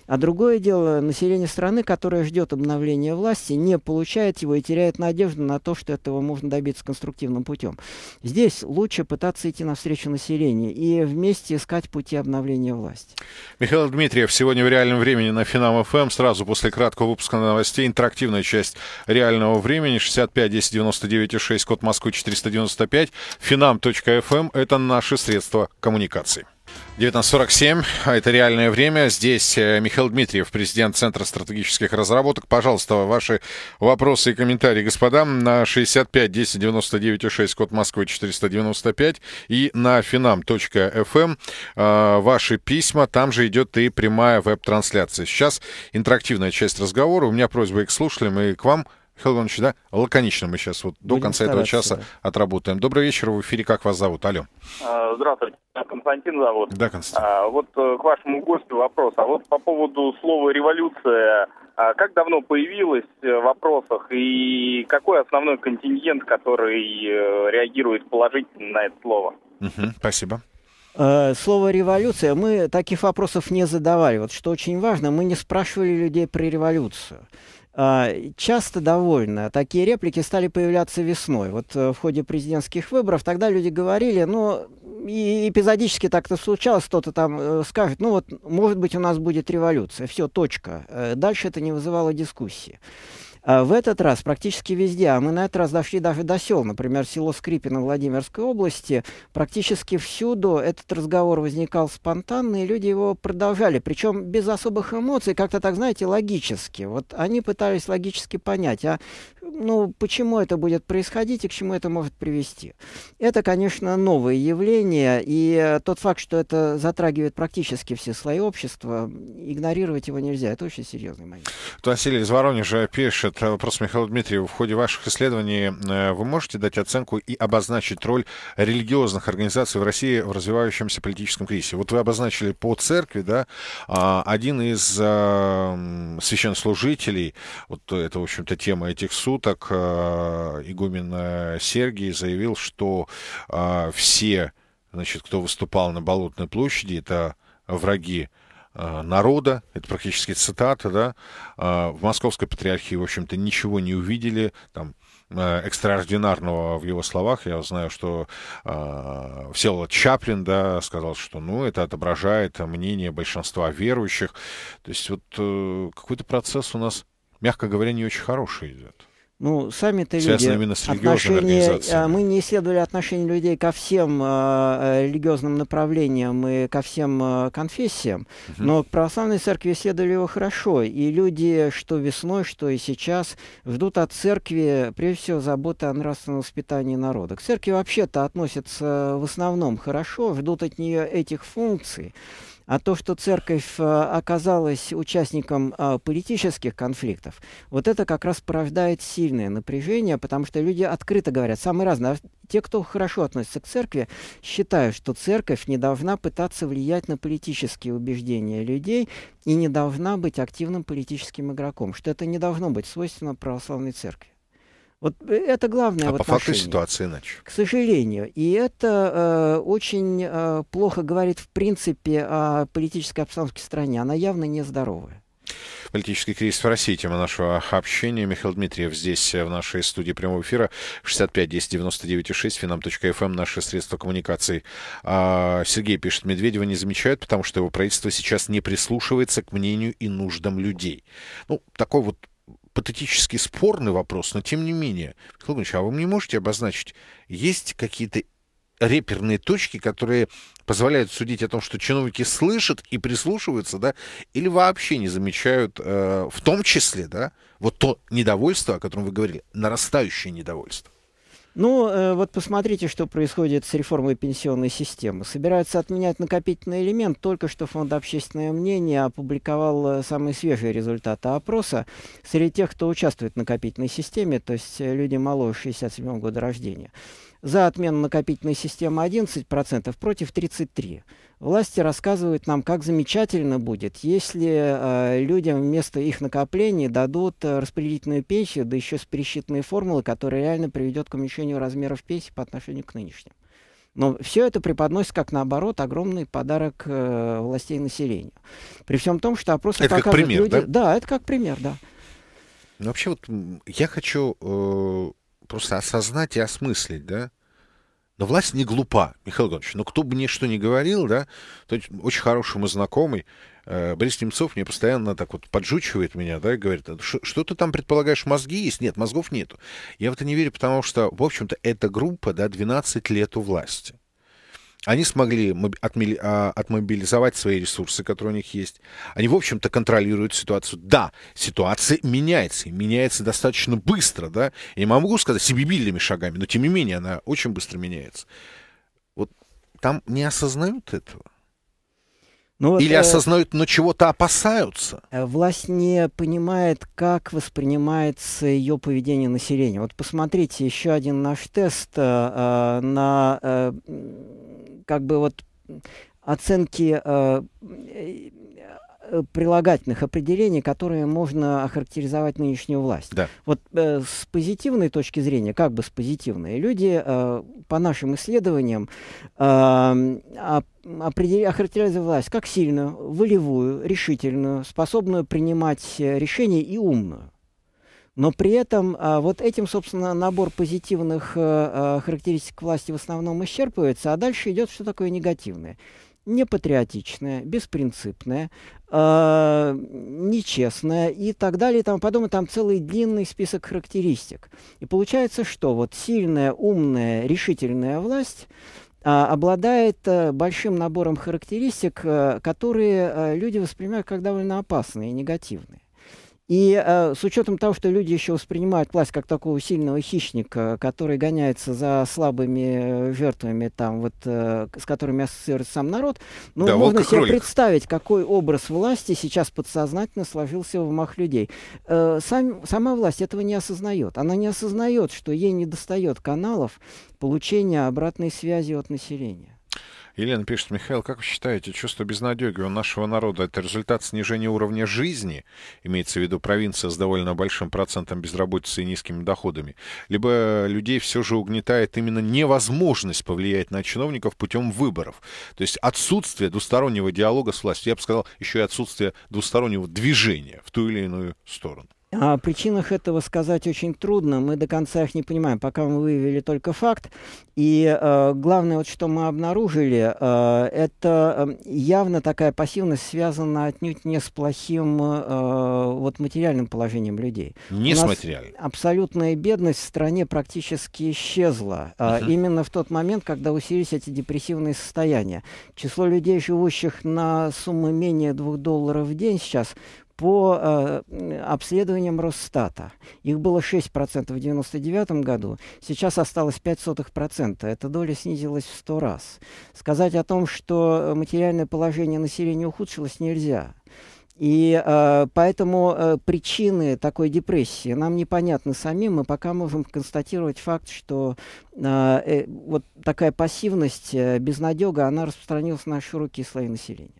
а другое дело, население страны, которое ждет обновления власти, не получает его и теряет надежду на то, что этого можно добиться конструктивным путем. Здесь лучше пытаться идти навстречу населению и вместе искать пути обновления власти. Михаил Дмитриев сегодня в реальном времени на Финам ФМ. Сразу после краткого выпуска новостей интерактивная часть реального времени 65 10 99 6 код Москвы 495 Финам.фм эм это наши средства коммуникации. 19.47, а это реальное время. Здесь э, Михаил Дмитриев, президент Центра стратегических разработок. Пожалуйста, ваши вопросы и комментарии, господа, на 65 10 99 6, код Москвы 495 и на finam.fm эм. а, ваши письма. Там же идет и прямая веб-трансляция. Сейчас интерактивная часть разговора. У меня просьба и к слушателям, и к вам – Михаил Иванович, да, лаконично мы сейчас вот до конца этого часа да. отработаем. Добрый вечер, в эфире как вас зовут? Алло. А, здравствуйте, Константин зовут. Да, Константин. А, вот э, к вашему гостю вопрос. А вот по поводу слова «революция», а как давно появилось э, в вопросах и какой основной контингент, который э, реагирует положительно на это слово? Угу, спасибо. Слово «революция» мы таких вопросов не задавали. Вот что очень важно, мы не спрашивали людей про революцию. А, часто довольно Такие реплики стали появляться весной. Вот э, в ходе президентских выборов тогда люди говорили, ну, и эпизодически так-то случалось, кто-то там э, скажет, ну вот, может быть, у нас будет революция. Все, точка. Э, дальше это не вызывало дискуссии. А в этот раз практически везде, а мы на этот раз дошли даже до сел, например, село Скрипино Владимирской области, практически всюду этот разговор возникал спонтанно, и люди его продолжали, причем без особых эмоций, как-то так, знаете, логически. Вот они пытались логически понять, а ну, почему это будет происходить и к чему это может привести. Это, конечно, новое явление, и э, тот факт, что это затрагивает практически все слои общества, игнорировать его нельзя. Это очень серьезный момент. Василий из Воронежа пишет, этот вопрос Михаил Дмитриева. В ходе ваших исследований э, вы можете дать оценку и обозначить роль религиозных организаций в России в развивающемся политическом кризисе? Вот вы обозначили по церкви, да, а, один из э, священнослужителей, вот это, в общем-то, тема этих суток, э, игумен Сергий заявил, что все, значит, кто выступал на Болотной площади, это враги Э, народа, это практически цитата, да, э, в Московской Патриархии, в общем-то, ничего не увидели, там, э, экстраординарного в его словах. Я знаю, что э, Всеволод Чаплин да, сказал, что ну, это отображает мнение большинства верующих. То есть вот э, какой-то процесс у нас, мягко говоря, не очень хороший идет. Ну, сами-то люди... именно с отношения, э, Мы не исследовали отношения людей ко всем э, э религиозным направлениям и ко всем э, конфессиям, угу. но к православной церкви исследовали его хорошо. И люди, что весной, что и сейчас, ждут от церкви, прежде всего, заботы о нравственном воспитании народа. К церкви вообще-то относятся в основном хорошо, ждут от нее этих функций. А то, что церковь э, оказалась участником э, политических конфликтов, вот это как раз порождает сильное напряжение, потому что люди открыто говорят, самые разные. А те, кто хорошо относится к церкви, считают, что церковь не должна пытаться влиять на политические убеждения людей и не должна быть активным политическим игроком, что это не должно быть свойственно православной церкви. Вот э, это главное. А по факту ситуация иначе. К сожалению. И это э, очень э, плохо говорит в принципе о политической обстановке в стране. Она явно нездоровая. Политический кризис в России. Тема нашего общения. Михаил Дмитриев здесь, э, в нашей студии прямого эфира. 65 10 99 6, finam.fm, наши средства коммуникации. А, Сергей пишет, Медведева не замечают, потому что его правительство сейчас не прислушивается к мнению и нуждам людей. Ну, такой вот патетически спорный вопрос, но тем не менее. Михаил Ильич, а вы мне можете обозначить, есть какие-то реперные точки, которые позволяют судить о том, что чиновники слышат и прислушиваются, да, или вообще не замечают, э, в том числе, да, вот то недовольство, о котором вы говорили, нарастающее недовольство? Ну, э, вот посмотрите, что происходит с реформой пенсионной системы. Собираются отменять накопительный элемент. Только что Фонд общественное мнение опубликовал э, самые свежие результаты опроса среди тех, кто участвует в накопительной системе, то есть э, люди моложе 67 года рождения. За отмену накопительной системы 11%, против 33%. Власти рассказывают нам, как замечательно будет, если э, людям вместо их накоплений дадут э, распределительную пенсию, да еще с пересчитанной формулы, которая реально приведет к уменьшению размеров пенсии по отношению к нынешним. Но все это преподносит как, наоборот, огромный подарок э, властей населению. При всем том, что опросы это показывают как пример, люди... Да? да, это как пример, да. Ну вообще вот я хочу э, просто осознать и осмыслить, да? Но власть не глупа, Михаил Иванович. Но кто бы мне что ни говорил, да, то очень хороший мой знакомый, э, Борис Немцов мне постоянно так вот поджучивает меня, да, и говорит, «А что ты там предполагаешь, мозги есть? Нет, мозгов нету. Я в это не верю, потому что, в общем-то, эта группа, да, 12 лет у власти. Они смогли а, отмобилизовать свои ресурсы, которые у них есть. Они, в общем-то, контролируют ситуацию. Да, ситуация меняется, и меняется достаточно быстро, да. Я не могу сказать себебильными шагами, но, тем не менее, она очень быстро меняется. Вот там не осознают этого? Ну, Или э, осознают, но чего-то опасаются. Э, власть не понимает, как воспринимается ее поведение населения. Вот посмотрите, еще один наш тест э, э на как бы вот оценки э, э, прилагательных определений, которые можно охарактеризовать нынешнюю власть. Да. Вот э, с позитивной точки зрения, как бы с позитивной, люди э, по нашим исследованиям э, определи, охарактеризовали власть как сильную, волевую, решительную, способную принимать э, решения и умную. Но при этом а, вот этим, собственно, набор позитивных э, а, характеристик власти в основном исчерпывается, а дальше идет что такое негативное. Непатриотичное, беспринципное, э, нечестное и так далее там подумай, Там целый длинный список характеристик. И получается, что вот сильная, умная, решительная власть обладает э, большим набором характеристик, э, которые люди воспринимают как довольно опасные и негативные. И э, с учетом того, что люди еще воспринимают власть как такого сильного хищника, который гоняется за слабыми вертвами, э, там, вот, э, с которыми ассоциируется сам народ, ну, да, можно себе представить, какой образ власти сейчас подсознательно сложился в умах людей. Э, сам, сама власть этого не осознает. Она не осознает, что ей недостает каналов получения обратной связи от населения. Елена пишет, Михаил, как вы считаете, чувство безнадеги у нашего народа – это результат снижения уровня жизни, имеется в виду провинция с довольно большим процентом безработицы и низкими доходами, либо людей все же угнетает именно невозможность повлиять на чиновников путем выборов. То есть отсутствие двустороннего диалога с властью, я бы сказал, еще и отсутствие двустороннего движения в ту или иную сторону. А о причинах этого сказать очень трудно, мы до конца их не понимаем, пока мы выявили только факт. И э, главное, вот что мы обнаружили, э, это э, явно такая пассивность связана отнюдь не с плохим э, вот материальным положением людей. Не У с материальным. Абсолютная бедность в стране практически исчезла. Э, Именно в тот момент, когда усилились эти депрессивные состояния. Число людей, живущих на суммы менее 2 долларов в день сейчас по э, обследованиям Росстата. Их было 6% в 99 году, сейчас осталось 0,05%. Эта доля снизилась в 100 раз. Сказать о том, что э, материальное положение населения ухудшилось, нельзя. И э, поэтому э, причины такой депрессии нам непонятны самим. Мы пока можем констатировать факт, что э, э, вот такая пассивность, э, безнадега, она распространилась на широкие слои населения.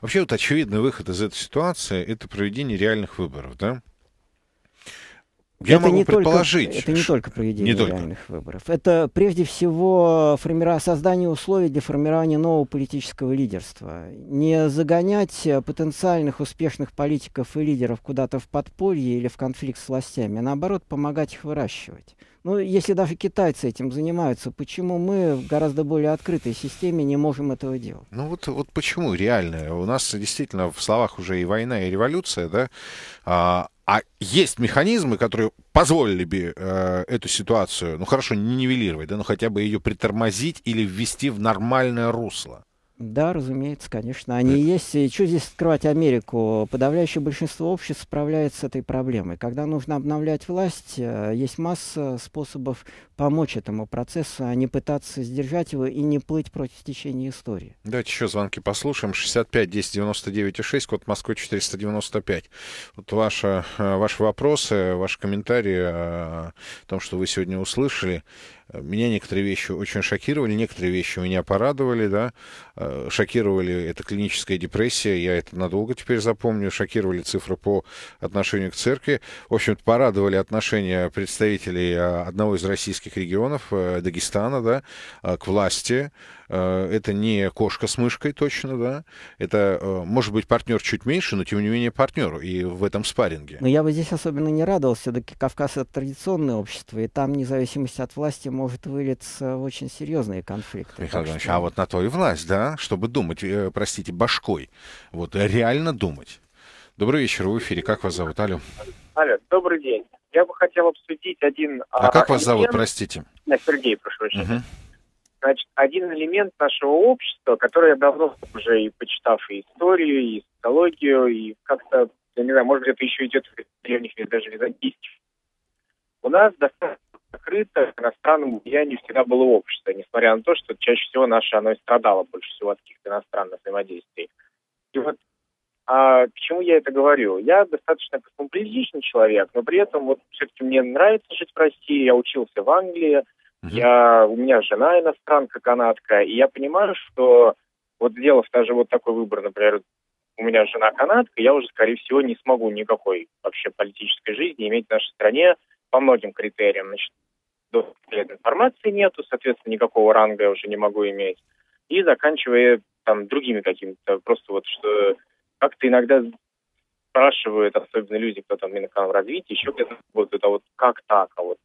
Вообще вот очевидный выход из этой ситуации – это проведение реальных выборов, да? Я это могу не предположить. Только, это не только проведение не только. реальных выборов. Это прежде всего формира... создание условий для формирования нового политического лидерства. Не загонять э, потенциальных успешных политиков и лидеров куда-то в подполье или в конфликт с властями, а наоборот помогать их выращивать. Ну, если даже китайцы этим занимаются, почему мы в гораздо более открытой системе не можем этого делать? Ну вот, вот почему реально? У нас действительно в словах уже и война, и революция, да? А, а есть механизмы, которые позволили бы э, эту ситуацию, ну хорошо, не нивелировать, да, но хотя бы ее притормозить или ввести в нормальное русло. Да, разумеется, конечно. Они есть. И что здесь скрывать Америку? Подавляющее большинство обществ справляется с этой проблемой. Когда нужно обновлять власть, э, есть масса способов помочь этому процессу, а не пытаться сдержать его и не плыть против течения истории. Давайте еще звонки послушаем. 65 10 99 6, код Москвы 495. Вот ваши, э, ваши вопросы, ваши комментарии э, о том, что вы сегодня услышали. Э, меня некоторые вещи очень шокировали, некоторые вещи меня порадовали, да. Э, шокировали это клиническая депрессия, я это надолго теперь запомню. Шокировали цифры по отношению к церкви. В общем порадовали отношения представителей э, одного из российских регионов, Дагестана, да, к власти это не кошка с мышкой точно, да, это, может быть, партнер чуть меньше, но тем не менее партнер и в этом спарринге. Но я бы здесь особенно не радовался, все-таки Кавказ это традиционное общество, и там независимость от власти может вылиться в очень серьезные конфликты. Михаил Иванович, что... а вот на то и власть, да, чтобы думать, э, простите, башкой, вот э, реально думать. Добрый вечер, в эфире, как вас зовут, алло? Алло, добрый день. Я бы хотел обсудить один... А, а как элемент... вас зовут, простите? Да, Сергей, прошу прощения. Угу. Значит, один элемент нашего общества, который я давно уже и почитав и историю, и социологию, и как-то, я не знаю, может, где-то еще идет в древних, даже византийских. У нас достаточно открыто к иностранному влиянию всегда было общество, несмотря на то, что чаще всего наше оно и страдало больше всего от каких-то иностранных взаимодействий. И вот а к чему я это говорю? Я достаточно космополитичный человек, но при этом вот все-таки мне нравится жить в России, я учился в Англии, mm я, у меня жена иностранка, канадка, и я понимаю, что вот сделав даже вот такой выбор, например, у меня жена канадка, я уже, скорее всего, не смогу никакой вообще политической жизни иметь в нашей стране, по многим критериям. Значит, доступа информации нету, соответственно, никакого ранга я уже не могу иметь. И заканчивая там другими какими-то, просто вот что как-то иногда спрашивают, особенно люди, кто там Минэкономразвитие, еще где-то работают, а вот как так, а вот,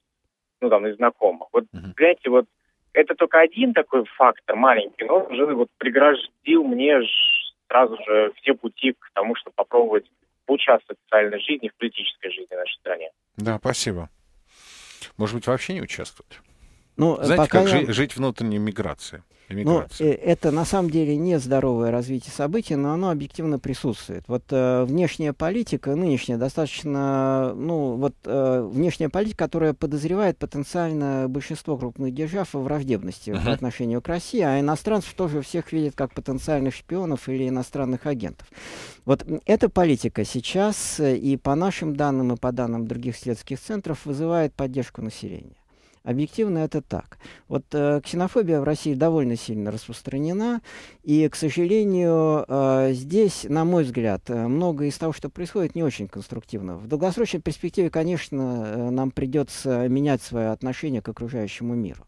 ну там, из знакомых. Вот, uh-huh. знаете, вот это только один такой фактор маленький, но он уже вот преградил мне сразу же все пути к тому, чтобы попробовать участвовать в социальной жизни, в политической жизни нашей страны. Да, спасибо. Может быть, вообще не участвовать? Ну, Знаете, как я... жить внутренней миграции? Эмиграция. Ну, э, это на самом деле не здоровое развитие событий, но оно объективно присутствует. Вот э, внешняя политика нынешняя достаточно, ну, вот э, внешняя политика, которая подозревает потенциально большинство крупных держав в враждебности uh-huh. по отношению к России, а иностранцев тоже всех видят как потенциальных шпионов или иностранных агентов. Вот эта политика сейчас э, и по нашим данным, и по данным других следственных центров вызывает поддержку населения. Объективно это так. Вот э, ксенофобия в России довольно сильно распространена, и, к сожалению, э, здесь, на мой взгляд, э, многое из того, что происходит, не очень конструктивно. В долгосрочной перспективе, конечно, э, нам придется менять свое отношение к окружающему миру.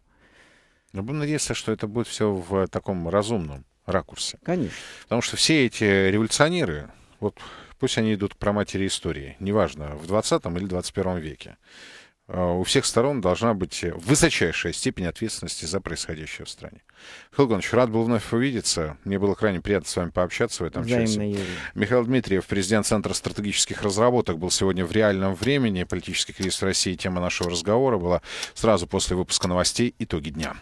Но будем надеяться, что это будет все в таком разумном ракурсе. Конечно. Потому что все эти революционеры, вот пусть они идут про матери истории, неважно, в 20 или 21 веке, Э, у всех сторон должна быть э, высочайшая степень ответственности за происходящее в стране. Михаил Иванович, рад был вновь увидеться. Мне было крайне приятно с вами пообщаться в этом Взаимно, часе. Юрий. Михаил Дмитриев, президент Центра стратегических разработок, был сегодня в реальном времени. Политический кризис в России тема нашего разговора была сразу после выпуска новостей «Итоги дня».